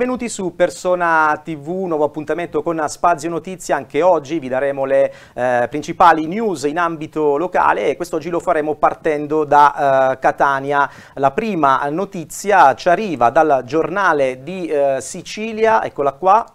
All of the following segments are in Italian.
Benvenuti su Persona TV, nuovo appuntamento con Spazio Notizie. Anche oggi vi daremo le eh, principali news in ambito locale e quest'oggi lo faremo partendo da eh, Catania. La prima notizia ci arriva dal giornale di eh, Sicilia, eccola qua,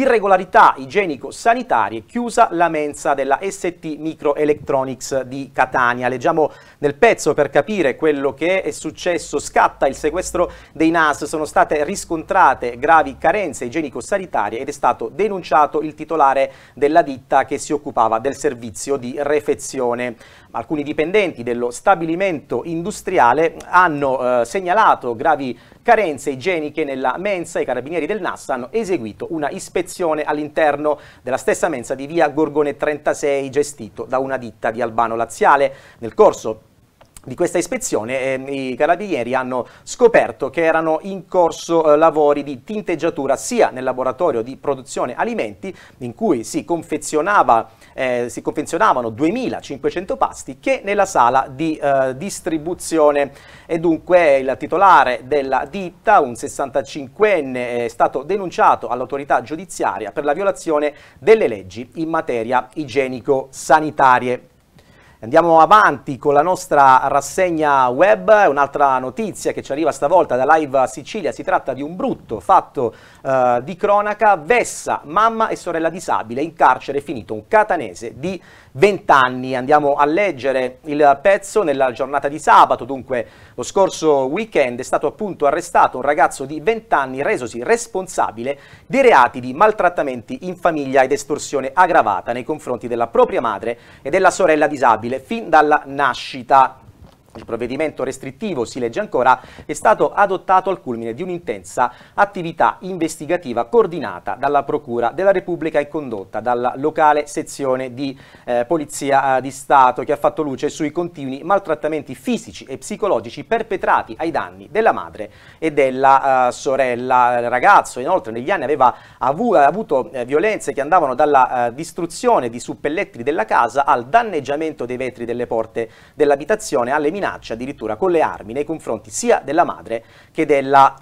Irregolarità igienico-sanitarie, chiusa la mensa della ST Microelectronics di Catania. Leggiamo nel pezzo per capire quello che è successo. Scatta il sequestro dei NAS, sono state riscontrate gravi carenze igienico-sanitarie ed è stato denunciato il titolare della ditta che si occupava del servizio di refezione. Alcuni dipendenti dello stabilimento industriale hanno eh, segnalato gravi carenze igieniche nella mensa, i carabinieri del NAS hanno eseguito una ispezione all'interno della stessa mensa di via Gorgone 36 gestito da una ditta di Albano Laziale. Nel corso di questa ispezione eh, i carabinieri hanno scoperto che erano in corso eh, lavori di tinteggiatura sia nel laboratorio di produzione alimenti in cui si, confezionava, eh, si confezionavano 2500 pasti che nella sala di eh, distribuzione e dunque il titolare della ditta, un 65enne, è stato denunciato all'autorità giudiziaria per la violazione delle leggi in materia igienico-sanitarie. Andiamo avanti con la nostra rassegna web, un'altra notizia che ci arriva stavolta da Live Sicilia, si tratta di un brutto fatto eh, di cronaca, Vessa, mamma e sorella disabile, in carcere è finito un catanese di 20 anni. Andiamo a leggere il pezzo nella giornata di sabato, dunque lo scorso weekend è stato appunto arrestato un ragazzo di 20 anni resosi responsabile dei reati di maltrattamenti in famiglia ed estorsione aggravata nei confronti della propria madre e della sorella disabile fin dalla nascita. Il provvedimento restrittivo, si legge ancora, è stato adottato al culmine di un'intensa attività investigativa coordinata dalla Procura della Repubblica e condotta dalla locale sezione di eh, Polizia eh, di Stato che ha fatto luce sui continui maltrattamenti fisici e psicologici perpetrati ai danni della madre e della eh, sorella. Il ragazzo inoltre negli anni aveva avu avuto eh, violenze che andavano dalla eh, distruzione di suppellettili della casa al danneggiamento dei vetri delle porte dell'abitazione alle minaccia addirittura con le armi nei confronti sia della madre che della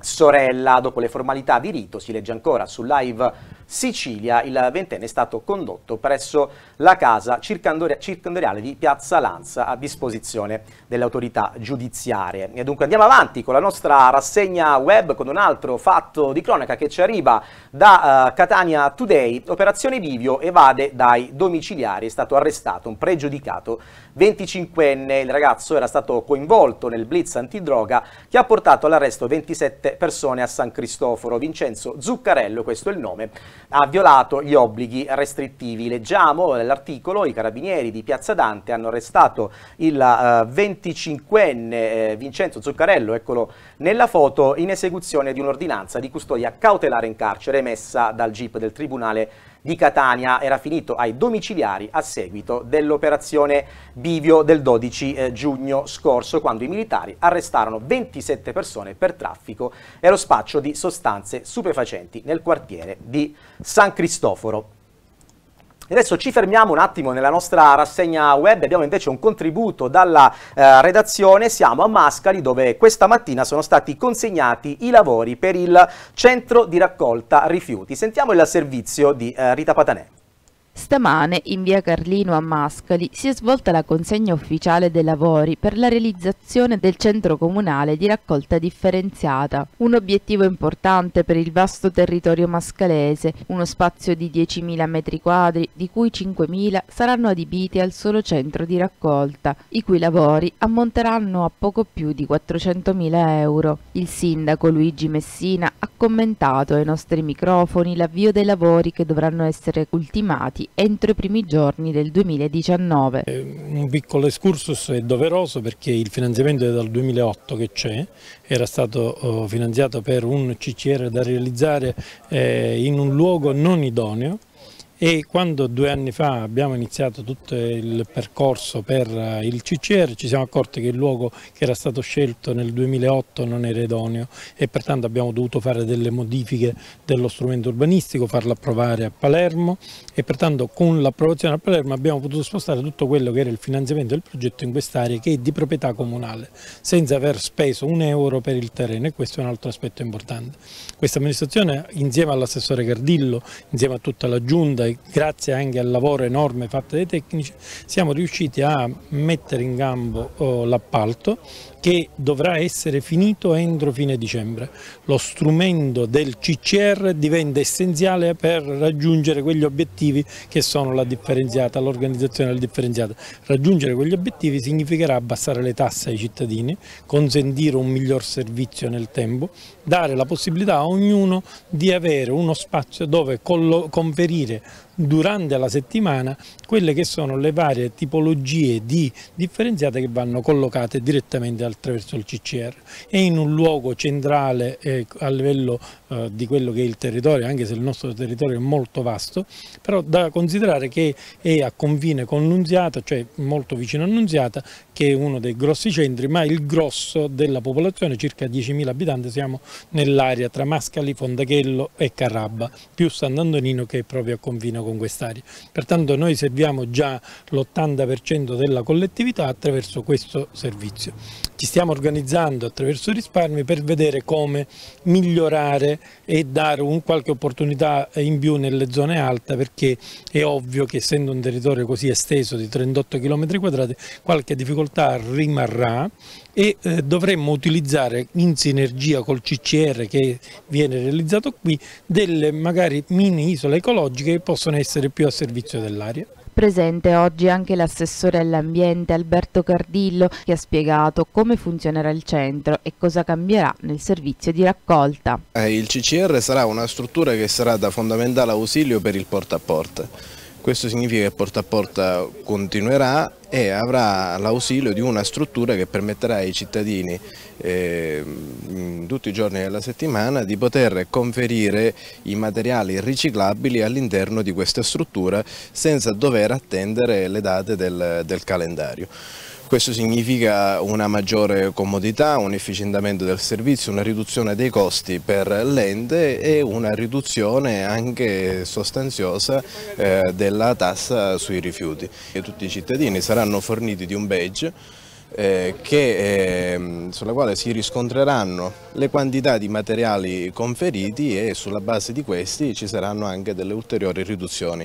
sorella. Dopo le formalità di rito si legge ancora sul live Sicilia, il ventenne è stato condotto presso la casa circondariale di Piazza Lanza a disposizione delle autorità giudiziarie. E dunque andiamo avanti con la nostra rassegna web con un altro fatto di cronaca che ci arriva da uh, Catania Today. Operazione Bivio evade dai domiciliari, è stato arrestato un pregiudicato 25enne. Il ragazzo era stato coinvolto nel blitz antidroga che ha portato all'arresto 27 persone a San Cristoforo. Vincenzo Zuccarello, questo è il nome ha violato gli obblighi restrittivi. Leggiamo l'articolo, i carabinieri di Piazza Dante hanno arrestato il uh, eh, 25enne eh, Vincenzo Zuccarello, eccolo nella foto, in esecuzione di un'ordinanza di custodia cautelare in carcere emessa dal GIP del Tribunale di Catania era finito ai domiciliari a seguito dell'operazione Bivio del 12 eh, giugno scorso, quando i militari arrestarono 27 persone per traffico e lo spaccio di sostanze stupefacenti nel quartiere di San Cristoforo. Adesso ci fermiamo un attimo nella nostra rassegna web, abbiamo invece un contributo dalla eh, redazione, siamo a Mascali dove questa mattina sono stati consegnati i lavori per il centro di raccolta rifiuti. Sentiamo il servizio di eh, Rita Patanè. Stamane, in via Carlino a Mascali, si è svolta la consegna ufficiale dei lavori per la realizzazione del centro comunale di raccolta differenziata, un obiettivo importante per il vasto territorio mascalese, uno spazio di 10.000 m2, di cui 5.000 saranno adibiti al solo centro di raccolta, i cui lavori ammonteranno a poco più di 400.000 euro. Il sindaco Luigi Messina ha commentato ai nostri microfoni l'avvio dei lavori che dovranno essere ultimati entro i primi giorni del 2019. Eh, un piccolo excursus è doveroso perché il finanziamento è dal 2008 che c'è, era stato oh, finanziato per un CCR da realizzare eh, in un luogo non idoneo e quando due anni fa abbiamo iniziato tutto il percorso per eh, il CCR ci siamo accorti che il luogo che era stato scelto nel 2008 non era idoneo e pertanto abbiamo dovuto fare delle modifiche dello strumento urbanistico, farlo approvare a Palermo e pertanto con l'approvazione a Palermo abbiamo potuto spostare tutto quello che era il finanziamento del progetto in quest'area che è di proprietà comunale senza aver speso un euro per il terreno e questo è un altro aspetto importante. Questa amministrazione insieme all'assessore Cardillo, insieme a tutta la giunta grazie anche al lavoro enorme fatto dai tecnici, siamo riusciti a mettere in gambo oh, l'appalto che dovrà essere finito entro fine dicembre. Lo strumento del CCR diventa essenziale per raggiungere quegli obiettivi che sono la differenziata, l'organizzazione della differenziata. Raggiungere quegli obiettivi significherà abbassare le tasse ai cittadini, consentire un miglior servizio nel tempo, dare la possibilità a ognuno di avere uno spazio dove conferire durante la settimana quelle che sono le varie tipologie di differenziate che vanno collocate direttamente attraverso il CCR e in un luogo centrale eh, a livello eh, di quello che è il territorio, anche se il nostro territorio è molto vasto, però da considerare che è a confine con Nunziata, cioè molto vicino a Nunziata, che è uno dei grossi centri, ma il grosso della popolazione, circa 10.000 abitanti, siamo nell'area tra Mascali, Fondachello e Carrabba, più Sant'Antonino che è proprio a confine con quest'area. Pertanto noi serviamo già l'80% della collettività attraverso questo servizio ci stiamo organizzando attraverso i risparmi per vedere come migliorare e dare un qualche opportunità in più nelle zone alte perché è ovvio che essendo un territorio così esteso di 38 km 2 qualche difficoltà rimarrà e eh, dovremmo utilizzare in sinergia col CCR che viene realizzato qui delle magari mini isole ecologiche che possono essere più a servizio dell'aria. Presente oggi anche l'assessore all'ambiente Alberto Cardillo che ha spiegato come funzionerà il centro e cosa cambierà nel servizio di raccolta. Eh, il CCR sarà una struttura che sarà da fondamentale ausilio per il porta a porta. Questo significa che porta a porta continuerà e avrà l'ausilio di una struttura che permetterà ai cittadini eh, tutti i giorni della settimana di poter conferire i materiali riciclabili all'interno di questa struttura senza dover attendere le date del, del calendario. Questo significa una maggiore comodità, un efficientamento del servizio, una riduzione dei costi per l'ente e una riduzione anche sostanziosa eh, della tassa sui rifiuti. E tutti i cittadini saranno forniti di un badge eh, che, eh, sulla quale si riscontreranno le quantità di materiali conferiti e sulla base di questi ci saranno anche delle ulteriori riduzioni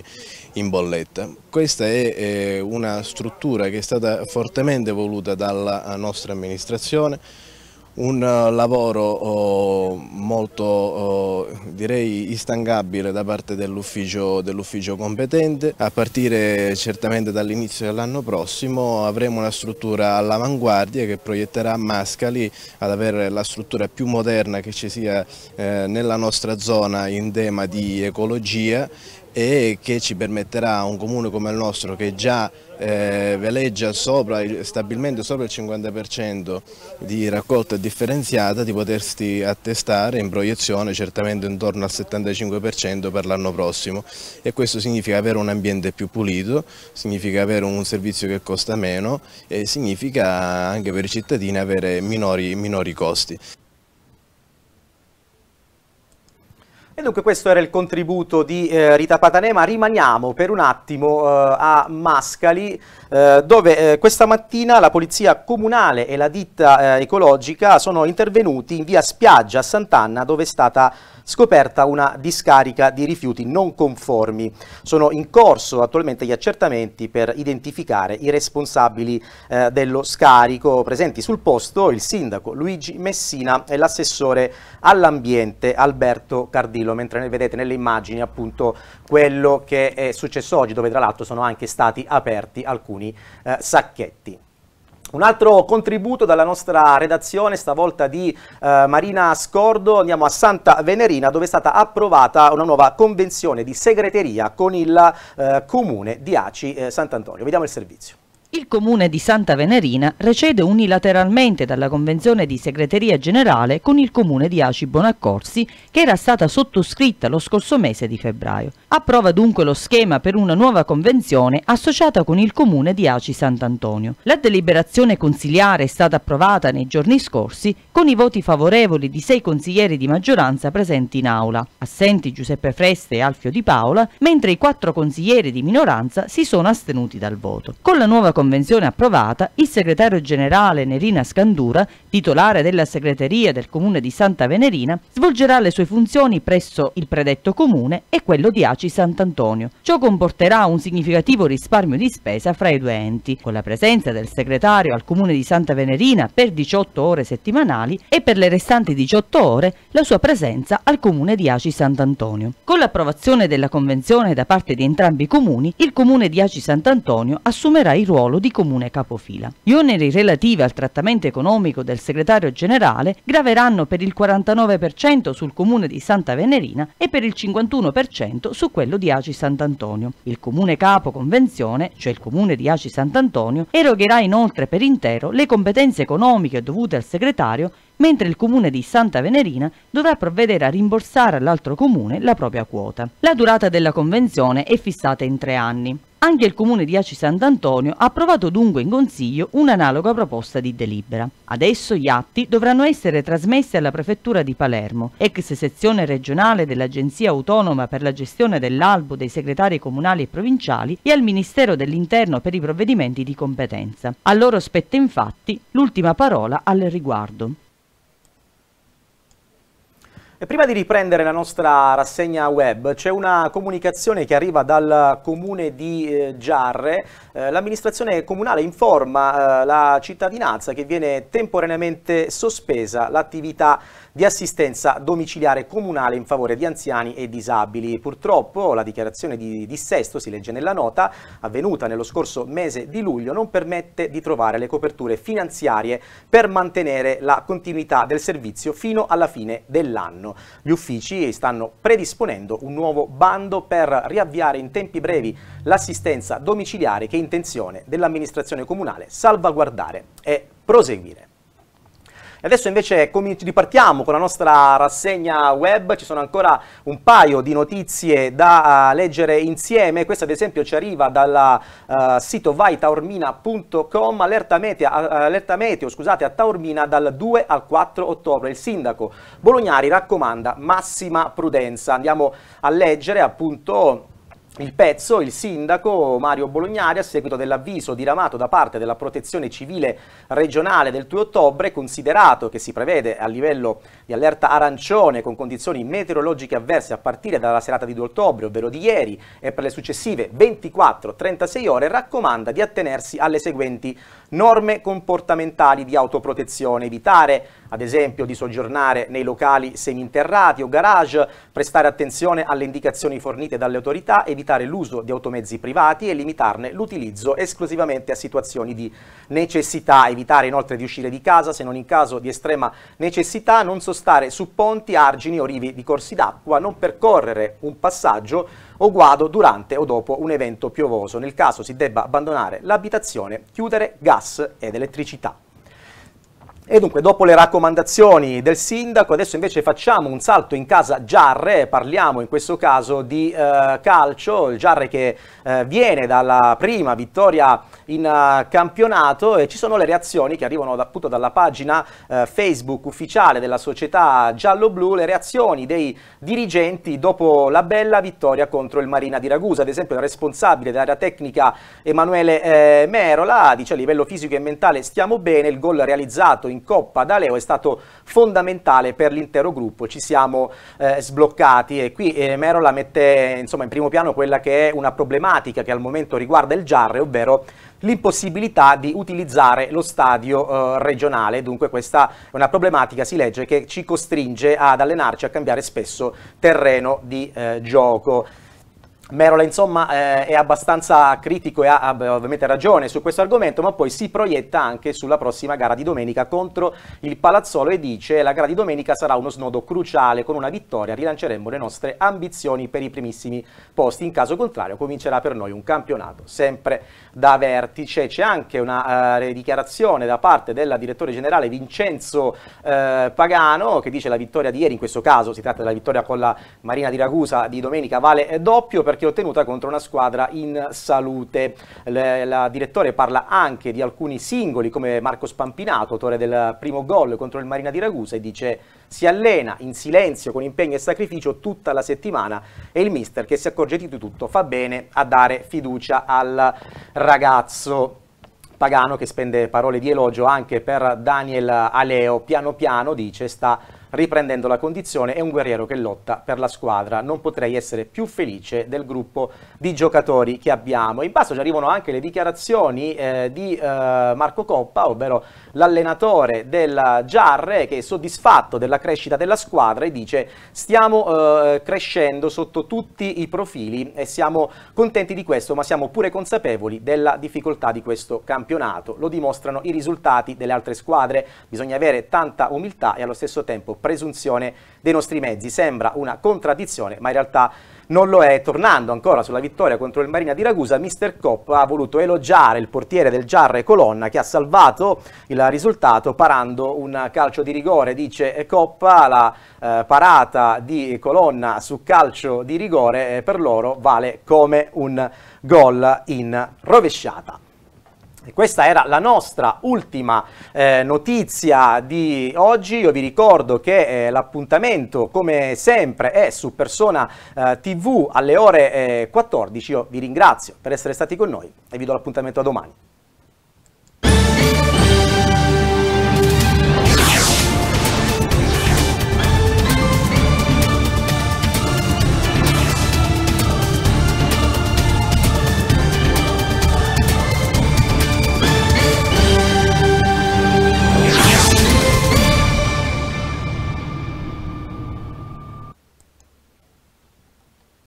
in bolletta. Questa è eh, una struttura che è stata fortemente voluta dalla eh, nostra amministrazione, un eh, lavoro oh, molto oh, direi instancabile da parte dell'ufficio dell competente a partire certamente dall'inizio dell'anno prossimo avremo una struttura all'avanguardia che proietterà Mascali ad avere la struttura più moderna che ci sia eh, nella nostra zona in tema di ecologia e che ci permetterà a un comune come il nostro che già eh, veleggia sopra, stabilmente sopra il 50% di raccolta differenziata di potersi attestare in proiezione certamente intorno al 75% per l'anno prossimo e questo significa avere un ambiente più pulito, significa avere un servizio che costa meno e significa anche per i cittadini avere minori, minori costi. E dunque questo era il contributo di eh, Rita Patanema, rimaniamo per un attimo eh, a Mascali eh, dove eh, questa mattina la polizia comunale e la ditta eh, ecologica sono intervenuti in via spiaggia a Sant'Anna dove è stata scoperta una discarica di rifiuti non conformi. Sono in corso attualmente gli accertamenti per identificare i responsabili eh, dello scarico. Presenti sul posto il sindaco Luigi Messina e l'assessore all'ambiente Alberto Cardini. Danilo, mentre vedete nelle immagini appunto quello che è successo oggi, dove tra l'altro sono anche stati aperti alcuni eh, sacchetti. Un altro contributo dalla nostra redazione, stavolta di eh, Marina Scordo, andiamo a Santa Venerina dove è stata approvata una nuova convenzione di segreteria con il eh, comune di Aci eh, Sant'Antonio. Vediamo il servizio il comune di Santa Venerina recede unilateralmente dalla convenzione di segreteria generale con il comune di Aci Bonaccorsi che era stata sottoscritta lo scorso mese di febbraio. Approva dunque lo schema per una nuova convenzione associata con il comune di Aci Sant'Antonio. La deliberazione consiliare è stata approvata nei giorni scorsi con i voti favorevoli di sei consiglieri di maggioranza presenti in aula, assenti Giuseppe Freste e Alfio Di Paola, mentre i quattro consiglieri di minoranza si sono astenuti dal voto. Con la nuova convenzione convenzione approvata, il segretario generale Nerina Scandura, titolare della segreteria del comune di Santa Venerina, svolgerà le sue funzioni presso il predetto comune e quello di Aci Sant'Antonio. Ciò comporterà un significativo risparmio di spesa fra i due enti, con la presenza del segretario al comune di Santa Venerina per 18 ore settimanali e per le restanti 18 ore la sua presenza al comune di Aci Sant'Antonio. Con l'approvazione della convenzione da parte di entrambi i comuni, il comune di Aci Sant'Antonio assumerà il ruolo ruolo di comune capofila. Gli oneri relativi al trattamento economico del segretario generale graveranno per il 49% sul comune di Santa Venerina e per il 51% su quello di Aci Sant'Antonio. Il comune capo convenzione, cioè il comune di Aci Sant'Antonio, erogherà inoltre per intero le competenze economiche dovute al segretario mentre il comune di Santa Venerina dovrà provvedere a rimborsare all'altro comune la propria quota. La durata della convenzione è fissata in tre anni. Anche il comune di Aci Sant'Antonio ha approvato dunque in consiglio un'analoga proposta di delibera. Adesso gli atti dovranno essere trasmessi alla prefettura di Palermo, ex sezione regionale dell'Agenzia Autonoma per la gestione dell'albo dei segretari comunali e provinciali e al Ministero dell'Interno per i provvedimenti di competenza. A loro spetta infatti l'ultima parola al riguardo. E prima di riprendere la nostra rassegna web c'è una comunicazione che arriva dal comune di eh, Giarre. Eh, L'amministrazione comunale informa eh, la cittadinanza che viene temporaneamente sospesa l'attività di assistenza domiciliare comunale in favore di anziani e disabili. Purtroppo la dichiarazione di dissesto, si legge nella nota, avvenuta nello scorso mese di luglio, non permette di trovare le coperture finanziarie per mantenere la continuità del servizio fino alla fine dell'anno. Gli uffici stanno predisponendo un nuovo bando per riavviare in tempi brevi l'assistenza domiciliare che è intenzione dell'amministrazione comunale salvaguardare e proseguire. E adesso invece ripartiamo con la nostra rassegna web, ci sono ancora un paio di notizie da eh, leggere insieme, questa ad esempio ci arriva dal uh, sito vaitaormina.com, allerta, eh, allerta meteo scusate, a Taormina dal 2 al 4 ottobre, il sindaco Bolognari raccomanda massima prudenza, andiamo a leggere appunto il pezzo, il sindaco Mario Bolognari, a seguito dell'avviso diramato da parte della protezione civile regionale del 2 ottobre, considerato che si prevede a livello di allerta arancione con condizioni meteorologiche avverse a partire dalla serata di 2 ottobre, ovvero di ieri, e per le successive 24-36 ore, raccomanda di attenersi alle seguenti norme comportamentali di autoprotezione, evitare ad esempio di soggiornare nei locali seminterrati o garage, prestare attenzione alle indicazioni fornite dalle autorità, evitare l'uso di automezzi privati e limitarne l'utilizzo esclusivamente a situazioni di necessità, evitare inoltre di uscire di casa se non in caso di estrema necessità, non sostare su ponti, argini o rivi di corsi d'acqua, non percorrere un passaggio o guado durante o dopo un evento piovoso, nel caso si debba abbandonare l'abitazione, chiudere gas ed elettricità. E dunque, dopo le raccomandazioni del sindaco, adesso invece facciamo un salto in casa Giarre, parliamo in questo caso di eh, calcio, il Giarre che eh, viene dalla prima vittoria in uh, campionato e ci sono le reazioni che arrivano da, appunto dalla pagina eh, Facebook ufficiale della società giallo-blu, le reazioni dei dirigenti dopo la bella vittoria contro il Marina di Ragusa, ad esempio il responsabile dell'area tecnica Emanuele eh, Merola dice a livello fisico e mentale stiamo bene, il gol realizzato in Coppa da Leo è stato fondamentale per l'intero gruppo, ci siamo eh, sbloccati e qui eh, Merola mette insomma, in primo piano quella che è una problematica che al momento riguarda il Giarre, ovvero l'impossibilità di utilizzare lo stadio eh, regionale, dunque questa è una problematica, si legge, che ci costringe ad allenarci, a cambiare spesso terreno di eh, gioco. Merola insomma eh, è abbastanza critico e ha, ha ovviamente ragione su questo argomento, ma poi si proietta anche sulla prossima gara di domenica contro il Palazzolo e dice la gara di domenica sarà uno snodo cruciale, con una vittoria rilanceremo le nostre ambizioni per i primissimi posti, in caso contrario comincerà per noi un campionato sempre da vertice. C'è anche una eh, dichiarazione da parte del direttore generale Vincenzo eh, Pagano che dice la vittoria di ieri, in questo caso si tratta della vittoria con la Marina di Ragusa di domenica, vale eh, doppio perché che ottenuta contro una squadra in salute. Le, la direttore parla anche di alcuni singoli come Marco Spampinato, autore del primo gol contro il Marina di Ragusa e dice si allena in silenzio con impegno e sacrificio tutta la settimana e il mister che si accorge di tutto fa bene a dare fiducia al ragazzo. Pagano che spende parole di elogio anche per Daniel Aleo, piano piano dice sta riprendendo la condizione è un guerriero che lotta per la squadra. Non potrei essere più felice del gruppo di giocatori che abbiamo. In basso ci arrivano anche le dichiarazioni eh, di eh, Marco Coppa, ovvero l'allenatore della Giarre che è soddisfatto della crescita della squadra e dice stiamo eh, crescendo sotto tutti i profili e siamo contenti di questo ma siamo pure consapevoli della difficoltà di questo campionato. Lo dimostrano i risultati delle altre squadre. Bisogna avere tanta umiltà e allo stesso tempo presunzione dei nostri mezzi. Sembra una contraddizione, ma in realtà non lo è. Tornando ancora sulla vittoria contro il Marina di Ragusa, Mr. Kopp ha voluto elogiare il portiere del Giarre Colonna che ha salvato il risultato parando un calcio di rigore. Dice Coppa, la eh, parata di Colonna su calcio di rigore eh, per loro vale come un gol in rovesciata. E Questa era la nostra ultima eh, notizia di oggi, io vi ricordo che eh, l'appuntamento come sempre è su Persona eh, TV alle ore 14, eh, io vi ringrazio per essere stati con noi e vi do l'appuntamento a domani.